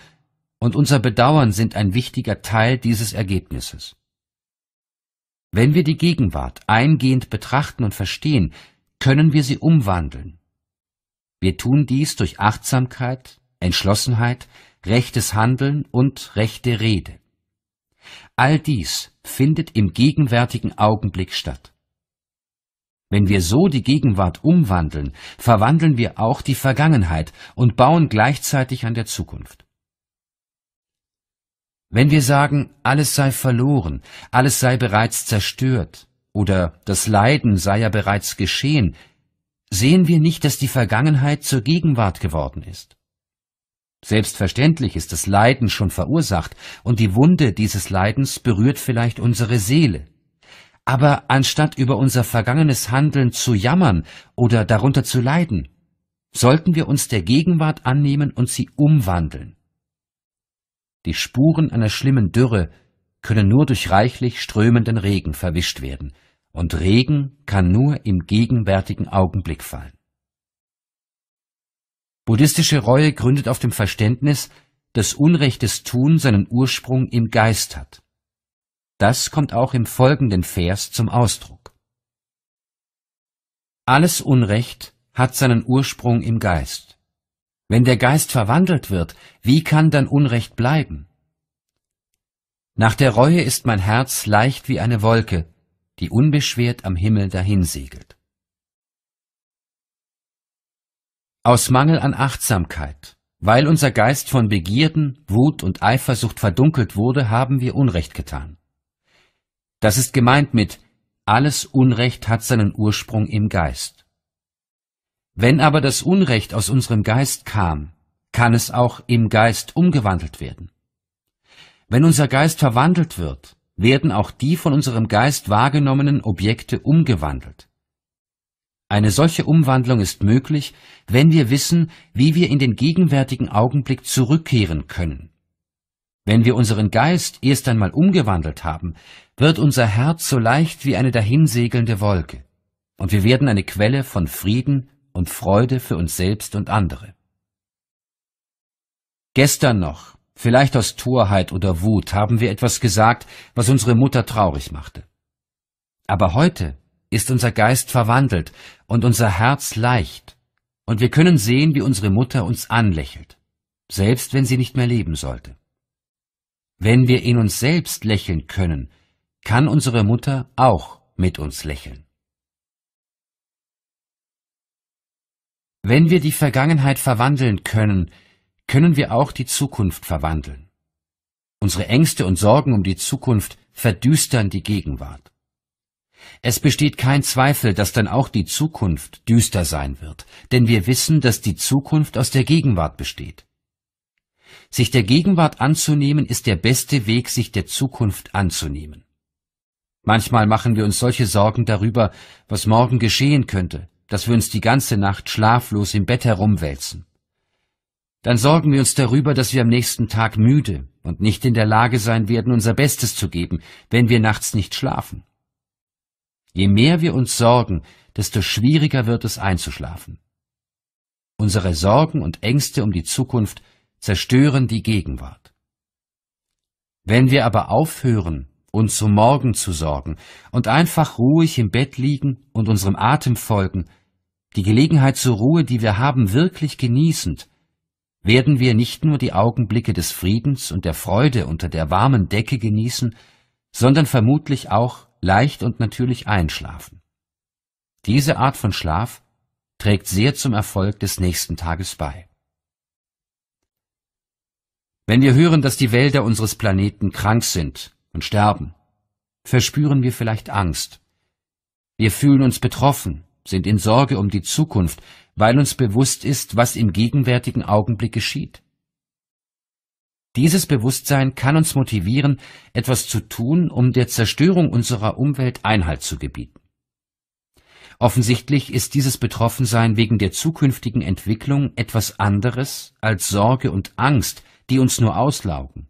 und unser Bedauern sind ein wichtiger Teil dieses Ergebnisses. Wenn wir die Gegenwart eingehend betrachten und verstehen, können wir sie umwandeln wir tun dies durch Achtsamkeit, Entschlossenheit, rechtes Handeln und rechte Rede. All dies findet im gegenwärtigen Augenblick statt. Wenn wir so die Gegenwart umwandeln, verwandeln wir auch die Vergangenheit und bauen gleichzeitig an der Zukunft. Wenn wir sagen, alles sei verloren, alles sei bereits zerstört oder das Leiden sei ja bereits geschehen, Sehen wir nicht, dass die Vergangenheit zur Gegenwart geworden ist? Selbstverständlich ist das Leiden schon verursacht, und die Wunde dieses Leidens berührt vielleicht unsere Seele. Aber anstatt über unser vergangenes Handeln zu jammern oder darunter zu leiden, sollten wir uns der Gegenwart annehmen und sie umwandeln. Die Spuren einer schlimmen Dürre können nur durch reichlich strömenden Regen verwischt werden, und Regen kann nur im gegenwärtigen Augenblick fallen. Buddhistische Reue gründet auf dem Verständnis, dass unrechtes Tun seinen Ursprung im Geist hat. Das kommt auch im folgenden Vers zum Ausdruck. Alles Unrecht hat seinen Ursprung im Geist. Wenn der Geist verwandelt wird, wie kann dann Unrecht bleiben? Nach der Reue ist mein Herz leicht wie eine Wolke, die unbeschwert am Himmel dahinsegelt. Aus Mangel an Achtsamkeit, weil unser Geist von Begierden, Wut und Eifersucht verdunkelt wurde, haben wir Unrecht getan. Das ist gemeint mit alles Unrecht hat seinen Ursprung im Geist. Wenn aber das Unrecht aus unserem Geist kam, kann es auch im Geist umgewandelt werden. Wenn unser Geist verwandelt wird, werden auch die von unserem Geist wahrgenommenen Objekte umgewandelt. Eine solche Umwandlung ist möglich, wenn wir wissen, wie wir in den gegenwärtigen Augenblick zurückkehren können. Wenn wir unseren Geist erst einmal umgewandelt haben, wird unser Herz so leicht wie eine dahinsegelnde Wolke, und wir werden eine Quelle von Frieden und Freude für uns selbst und andere. Gestern noch Vielleicht aus Torheit oder Wut haben wir etwas gesagt, was unsere Mutter traurig machte. Aber heute ist unser Geist verwandelt und unser Herz leicht, und wir können sehen, wie unsere Mutter uns anlächelt, selbst wenn sie nicht mehr leben sollte. Wenn wir in uns selbst lächeln können, kann unsere Mutter auch mit uns lächeln. Wenn wir die Vergangenheit verwandeln können, können wir auch die Zukunft verwandeln. Unsere Ängste und Sorgen um die Zukunft verdüstern die Gegenwart. Es besteht kein Zweifel, dass dann auch die Zukunft düster sein wird, denn wir wissen, dass die Zukunft aus der Gegenwart besteht. Sich der Gegenwart anzunehmen ist der beste Weg, sich der Zukunft anzunehmen. Manchmal machen wir uns solche Sorgen darüber, was morgen geschehen könnte, dass wir uns die ganze Nacht schlaflos im Bett herumwälzen dann sorgen wir uns darüber, dass wir am nächsten Tag müde und nicht in der Lage sein werden, unser Bestes zu geben, wenn wir nachts nicht schlafen. Je mehr wir uns sorgen, desto schwieriger wird es einzuschlafen. Unsere Sorgen und Ängste um die Zukunft zerstören die Gegenwart. Wenn wir aber aufhören, uns um morgen zu sorgen und einfach ruhig im Bett liegen und unserem Atem folgen, die Gelegenheit zur Ruhe, die wir haben, wirklich genießend, werden wir nicht nur die Augenblicke des Friedens und der Freude unter der warmen Decke genießen, sondern vermutlich auch leicht und natürlich einschlafen. Diese Art von Schlaf trägt sehr zum Erfolg des nächsten Tages bei. Wenn wir hören, dass die Wälder unseres Planeten krank sind und sterben, verspüren wir vielleicht Angst. Wir fühlen uns betroffen sind in Sorge um die Zukunft, weil uns bewusst ist, was im gegenwärtigen Augenblick geschieht. Dieses Bewusstsein kann uns motivieren, etwas zu tun, um der Zerstörung unserer Umwelt Einhalt zu gebieten. Offensichtlich ist dieses Betroffensein wegen der zukünftigen Entwicklung etwas anderes als Sorge und Angst, die uns nur auslaugen.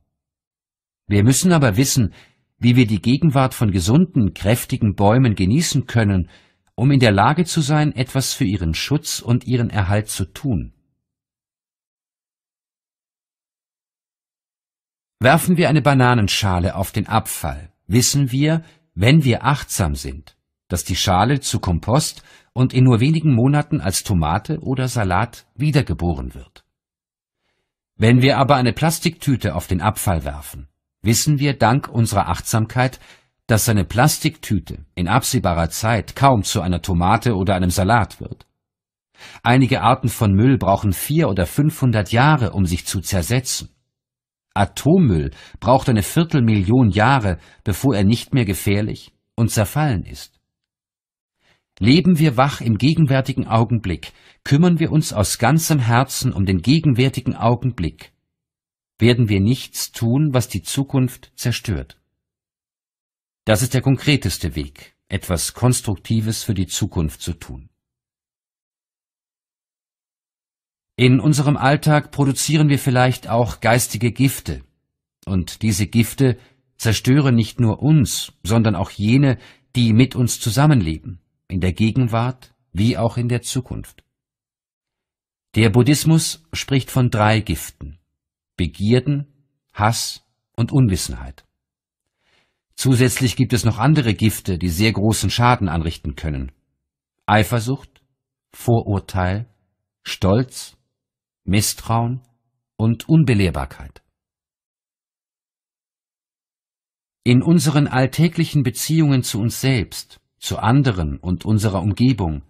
Wir müssen aber wissen, wie wir die Gegenwart von gesunden, kräftigen Bäumen genießen können, um in der Lage zu sein, etwas für ihren Schutz und ihren Erhalt zu tun. Werfen wir eine Bananenschale auf den Abfall, wissen wir, wenn wir achtsam sind, dass die Schale zu Kompost und in nur wenigen Monaten als Tomate oder Salat wiedergeboren wird. Wenn wir aber eine Plastiktüte auf den Abfall werfen, wissen wir dank unserer Achtsamkeit, dass seine Plastiktüte in absehbarer Zeit kaum zu einer Tomate oder einem Salat wird. Einige Arten von Müll brauchen vier oder fünfhundert Jahre, um sich zu zersetzen. Atommüll braucht eine Viertelmillion Jahre, bevor er nicht mehr gefährlich und zerfallen ist. Leben wir wach im gegenwärtigen Augenblick, kümmern wir uns aus ganzem Herzen um den gegenwärtigen Augenblick, werden wir nichts tun, was die Zukunft zerstört. Das ist der konkreteste Weg, etwas Konstruktives für die Zukunft zu tun. In unserem Alltag produzieren wir vielleicht auch geistige Gifte, und diese Gifte zerstören nicht nur uns, sondern auch jene, die mit uns zusammenleben, in der Gegenwart wie auch in der Zukunft. Der Buddhismus spricht von drei Giften Begierden, Hass und Unwissenheit. Zusätzlich gibt es noch andere Gifte, die sehr großen Schaden anrichten können. Eifersucht, Vorurteil, Stolz, Misstrauen und Unbelehrbarkeit. In unseren alltäglichen Beziehungen zu uns selbst, zu anderen und unserer Umgebung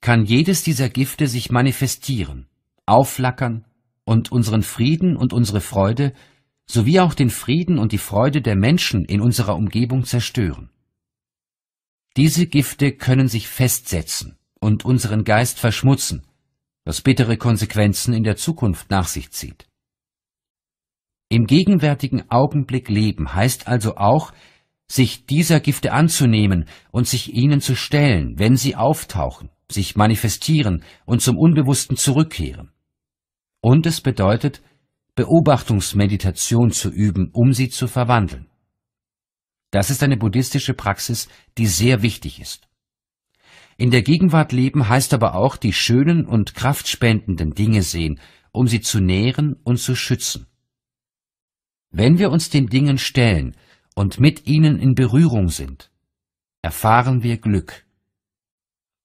kann jedes dieser Gifte sich manifestieren, aufflackern und unseren Frieden und unsere Freude sowie auch den Frieden und die Freude der Menschen in unserer Umgebung zerstören. Diese Gifte können sich festsetzen und unseren Geist verschmutzen, was bittere Konsequenzen in der Zukunft nach sich zieht. Im gegenwärtigen Augenblick leben heißt also auch, sich dieser Gifte anzunehmen und sich ihnen zu stellen, wenn sie auftauchen, sich manifestieren und zum Unbewussten zurückkehren. Und es bedeutet, Beobachtungsmeditation zu üben, um sie zu verwandeln. Das ist eine buddhistische Praxis, die sehr wichtig ist. In der Gegenwart leben heißt aber auch, die schönen und kraftspendenden Dinge sehen, um sie zu nähren und zu schützen. Wenn wir uns den Dingen stellen und mit ihnen in Berührung sind, erfahren wir Glück.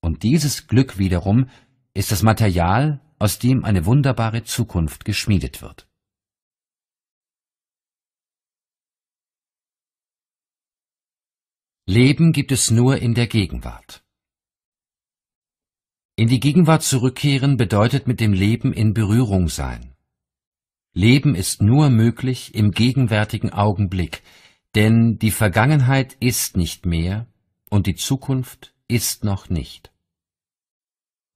Und dieses Glück wiederum ist das Material, aus dem eine wunderbare Zukunft geschmiedet wird. Leben gibt es nur in der Gegenwart. In die Gegenwart zurückkehren bedeutet mit dem Leben in Berührung sein. Leben ist nur möglich im gegenwärtigen Augenblick, denn die Vergangenheit ist nicht mehr und die Zukunft ist noch nicht.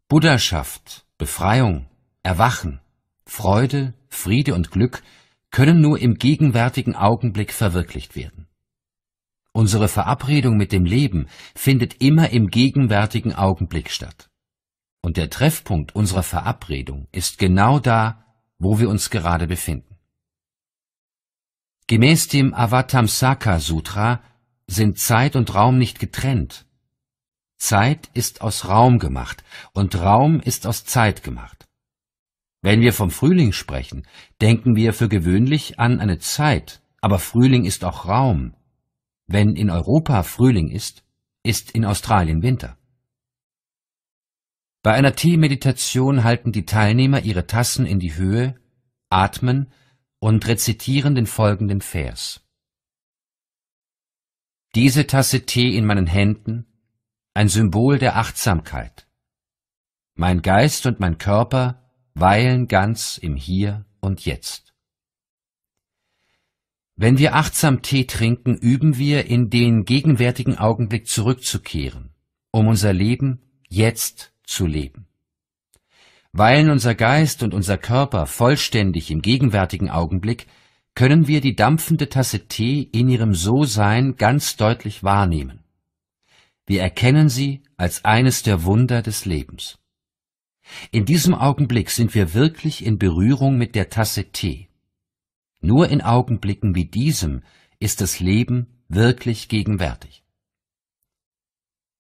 Buddhaschaft, Befreiung, Erwachen, Freude, Friede und Glück können nur im gegenwärtigen Augenblick verwirklicht werden. Unsere Verabredung mit dem Leben findet immer im gegenwärtigen Augenblick statt. Und der Treffpunkt unserer Verabredung ist genau da, wo wir uns gerade befinden. Gemäß dem Avatamsaka Sutra sind Zeit und Raum nicht getrennt. Zeit ist aus Raum gemacht und Raum ist aus Zeit gemacht. Wenn wir vom Frühling sprechen, denken wir für gewöhnlich an eine Zeit, aber Frühling ist auch Raum, wenn in Europa Frühling ist, ist in Australien Winter. Bei einer Teemeditation halten die Teilnehmer ihre Tassen in die Höhe, atmen und rezitieren den folgenden Vers. Diese Tasse Tee in meinen Händen, ein Symbol der Achtsamkeit. Mein Geist und mein Körper weilen ganz im Hier und Jetzt. Wenn wir achtsam Tee trinken, üben wir, in den gegenwärtigen Augenblick zurückzukehren, um unser Leben jetzt zu leben. Weilen unser Geist und unser Körper vollständig im gegenwärtigen Augenblick, können wir die dampfende Tasse Tee in ihrem So-Sein ganz deutlich wahrnehmen. Wir erkennen sie als eines der Wunder des Lebens. In diesem Augenblick sind wir wirklich in Berührung mit der Tasse Tee. Nur in Augenblicken wie diesem ist das Leben wirklich gegenwärtig.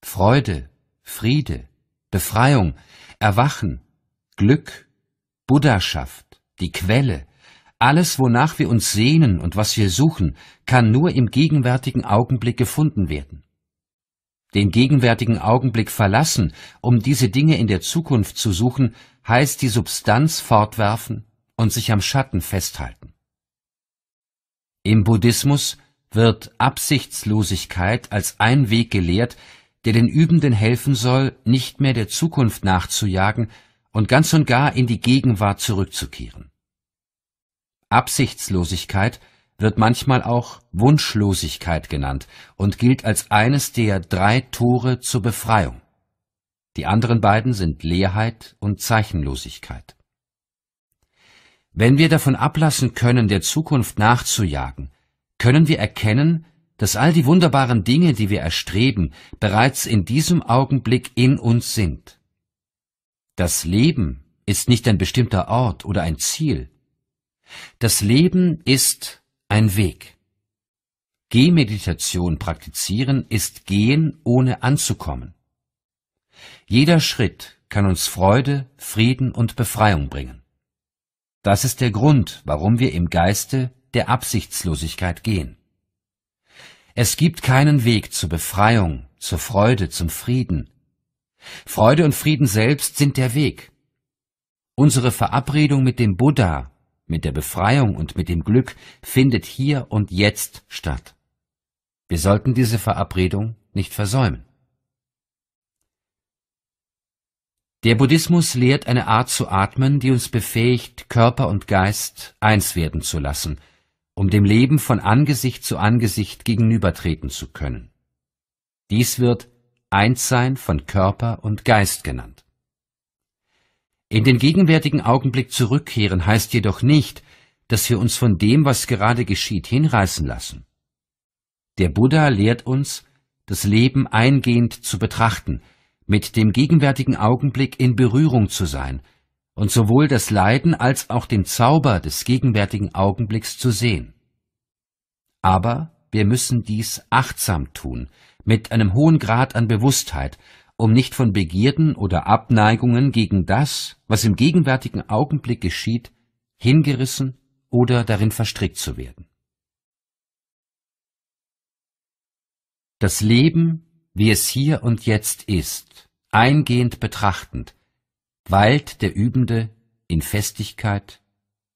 Freude, Friede, Befreiung, Erwachen, Glück, Buddhaschaft, die Quelle, alles, wonach wir uns sehnen und was wir suchen, kann nur im gegenwärtigen Augenblick gefunden werden. Den gegenwärtigen Augenblick verlassen, um diese Dinge in der Zukunft zu suchen, heißt die Substanz fortwerfen und sich am Schatten festhalten. Im Buddhismus wird Absichtslosigkeit als ein Weg gelehrt, der den Übenden helfen soll, nicht mehr der Zukunft nachzujagen und ganz und gar in die Gegenwart zurückzukehren. Absichtslosigkeit wird manchmal auch Wunschlosigkeit genannt und gilt als eines der drei Tore zur Befreiung. Die anderen beiden sind Leerheit und Zeichenlosigkeit wenn wir davon ablassen können, der Zukunft nachzujagen, können wir erkennen, dass all die wunderbaren Dinge, die wir erstreben, bereits in diesem Augenblick in uns sind. Das Leben ist nicht ein bestimmter Ort oder ein Ziel. Das Leben ist ein Weg. Gehmeditation praktizieren ist Gehen ohne anzukommen. Jeder Schritt kann uns Freude, Frieden und Befreiung bringen. Das ist der Grund, warum wir im Geiste der Absichtslosigkeit gehen. Es gibt keinen Weg zur Befreiung, zur Freude, zum Frieden. Freude und Frieden selbst sind der Weg. Unsere Verabredung mit dem Buddha, mit der Befreiung und mit dem Glück findet hier und jetzt statt. Wir sollten diese Verabredung nicht versäumen. Der Buddhismus lehrt eine Art zu atmen, die uns befähigt, Körper und Geist eins werden zu lassen, um dem Leben von Angesicht zu Angesicht gegenübertreten zu können. Dies wird Einssein von Körper und Geist genannt. In den gegenwärtigen Augenblick zurückkehren heißt jedoch nicht, dass wir uns von dem, was gerade geschieht, hinreißen lassen. Der Buddha lehrt uns, das Leben eingehend zu betrachten – mit dem gegenwärtigen Augenblick in Berührung zu sein und sowohl das Leiden als auch den Zauber des gegenwärtigen Augenblicks zu sehen. Aber wir müssen dies achtsam tun, mit einem hohen Grad an Bewusstheit, um nicht von Begierden oder Abneigungen gegen das, was im gegenwärtigen Augenblick geschieht, hingerissen oder darin verstrickt zu werden. Das Leben wie es hier und jetzt ist, eingehend betrachtend, weilt der Übende in Festigkeit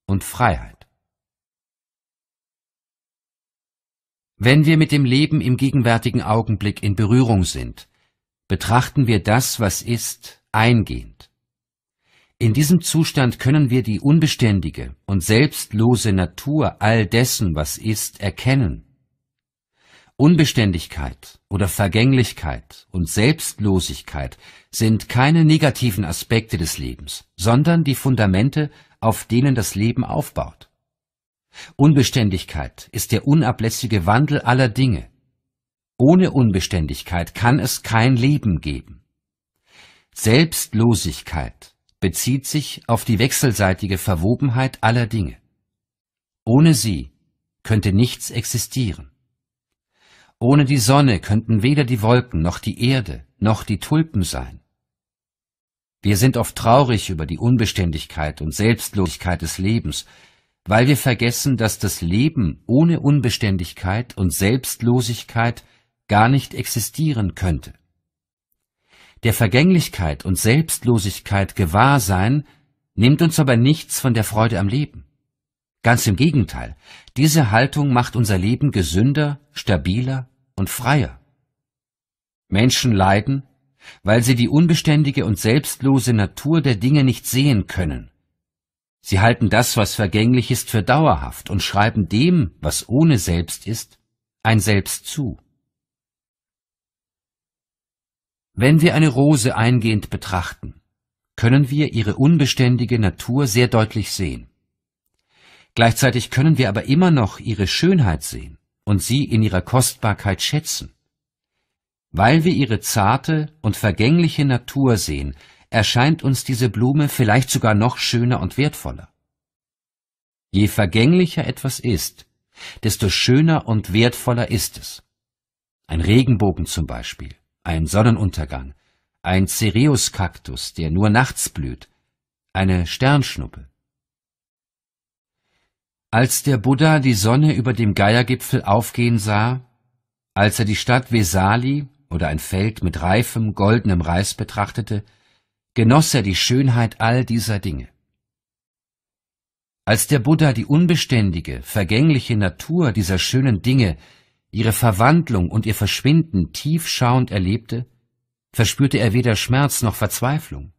und Freiheit. Wenn wir mit dem Leben im gegenwärtigen Augenblick in Berührung sind, betrachten wir das, was ist, eingehend. In diesem Zustand können wir die unbeständige und selbstlose Natur all dessen, was ist, erkennen Unbeständigkeit oder Vergänglichkeit und Selbstlosigkeit sind keine negativen Aspekte des Lebens, sondern die Fundamente, auf denen das Leben aufbaut. Unbeständigkeit ist der unablässige Wandel aller Dinge. Ohne Unbeständigkeit kann es kein Leben geben. Selbstlosigkeit bezieht sich auf die wechselseitige Verwobenheit aller Dinge. Ohne sie könnte nichts existieren. Ohne die Sonne könnten weder die Wolken noch die Erde noch die Tulpen sein. Wir sind oft traurig über die Unbeständigkeit und Selbstlosigkeit des Lebens, weil wir vergessen, dass das Leben ohne Unbeständigkeit und Selbstlosigkeit gar nicht existieren könnte. Der Vergänglichkeit und Selbstlosigkeit Gewahrsein nimmt uns aber nichts von der Freude am Leben. Ganz im Gegenteil, diese Haltung macht unser Leben gesünder, stabiler und freier. Menschen leiden, weil sie die unbeständige und selbstlose Natur der Dinge nicht sehen können. Sie halten das, was vergänglich ist, für dauerhaft und schreiben dem, was ohne Selbst ist, ein Selbst zu. Wenn wir eine Rose eingehend betrachten, können wir ihre unbeständige Natur sehr deutlich sehen. Gleichzeitig können wir aber immer noch ihre Schönheit sehen und sie in ihrer Kostbarkeit schätzen. Weil wir ihre zarte und vergängliche Natur sehen, erscheint uns diese Blume vielleicht sogar noch schöner und wertvoller. Je vergänglicher etwas ist, desto schöner und wertvoller ist es. Ein Regenbogen zum Beispiel, ein Sonnenuntergang, ein Cereus-Kaktus, der nur nachts blüht, eine Sternschnuppe. Als der Buddha die Sonne über dem Geiergipfel aufgehen sah, als er die Stadt Vesali oder ein Feld mit reifem, goldenem Reis betrachtete, genoss er die Schönheit all dieser Dinge. Als der Buddha die unbeständige, vergängliche Natur dieser schönen Dinge, ihre Verwandlung und ihr Verschwinden tiefschauend erlebte, verspürte er weder Schmerz noch Verzweiflung.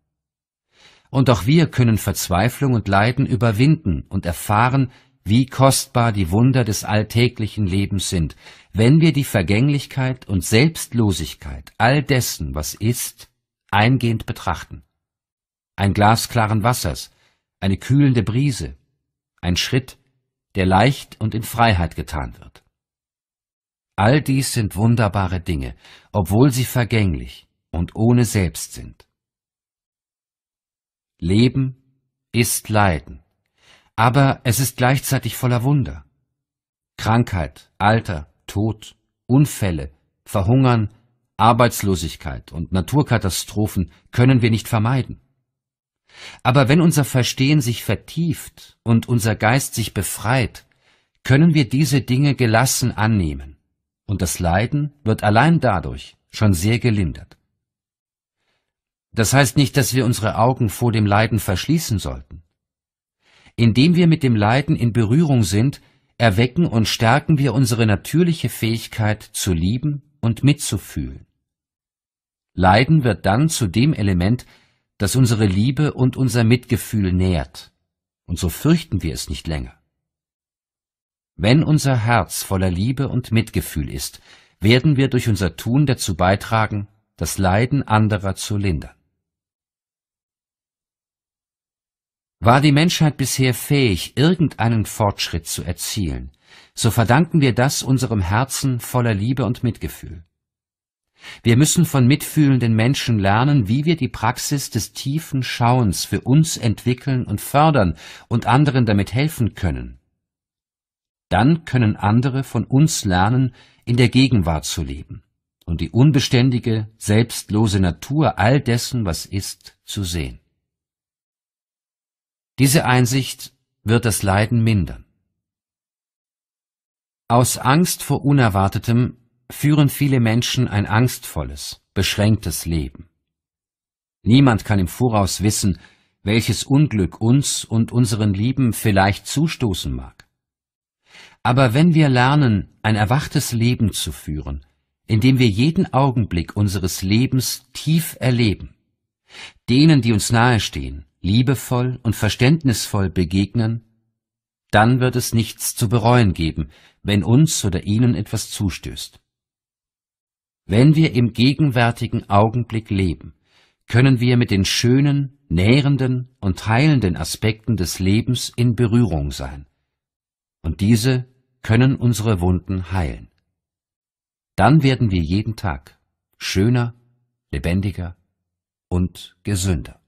Und auch wir können Verzweiflung und Leiden überwinden und erfahren, wie kostbar die Wunder des alltäglichen Lebens sind, wenn wir die Vergänglichkeit und Selbstlosigkeit all dessen, was ist, eingehend betrachten. Ein Glas klaren Wassers, eine kühlende Brise, ein Schritt, der leicht und in Freiheit getan wird. All dies sind wunderbare Dinge, obwohl sie vergänglich und ohne Selbst sind. Leben ist Leiden. Aber es ist gleichzeitig voller Wunder. Krankheit, Alter, Tod, Unfälle, Verhungern, Arbeitslosigkeit und Naturkatastrophen können wir nicht vermeiden. Aber wenn unser Verstehen sich vertieft und unser Geist sich befreit, können wir diese Dinge gelassen annehmen, und das Leiden wird allein dadurch schon sehr gelindert. Das heißt nicht, dass wir unsere Augen vor dem Leiden verschließen sollten. Indem wir mit dem Leiden in Berührung sind, erwecken und stärken wir unsere natürliche Fähigkeit zu lieben und mitzufühlen. Leiden wird dann zu dem Element, das unsere Liebe und unser Mitgefühl nährt, und so fürchten wir es nicht länger. Wenn unser Herz voller Liebe und Mitgefühl ist, werden wir durch unser Tun dazu beitragen, das Leiden anderer zu lindern. War die Menschheit bisher fähig, irgendeinen Fortschritt zu erzielen, so verdanken wir das unserem Herzen voller Liebe und Mitgefühl. Wir müssen von mitfühlenden Menschen lernen, wie wir die Praxis des tiefen Schauens für uns entwickeln und fördern und anderen damit helfen können. Dann können andere von uns lernen, in der Gegenwart zu leben und die unbeständige, selbstlose Natur all dessen, was ist, zu sehen. Diese Einsicht wird das Leiden mindern. Aus Angst vor Unerwartetem führen viele Menschen ein angstvolles, beschränktes Leben. Niemand kann im Voraus wissen, welches Unglück uns und unseren Lieben vielleicht zustoßen mag. Aber wenn wir lernen, ein erwachtes Leben zu führen, indem wir jeden Augenblick unseres Lebens tief erleben, denen, die uns nahestehen, liebevoll und verständnisvoll begegnen, dann wird es nichts zu bereuen geben, wenn uns oder ihnen etwas zustößt. Wenn wir im gegenwärtigen Augenblick leben, können wir mit den schönen, nährenden und heilenden Aspekten des Lebens in Berührung sein, und diese können unsere Wunden heilen. Dann werden wir jeden Tag schöner, lebendiger und gesünder.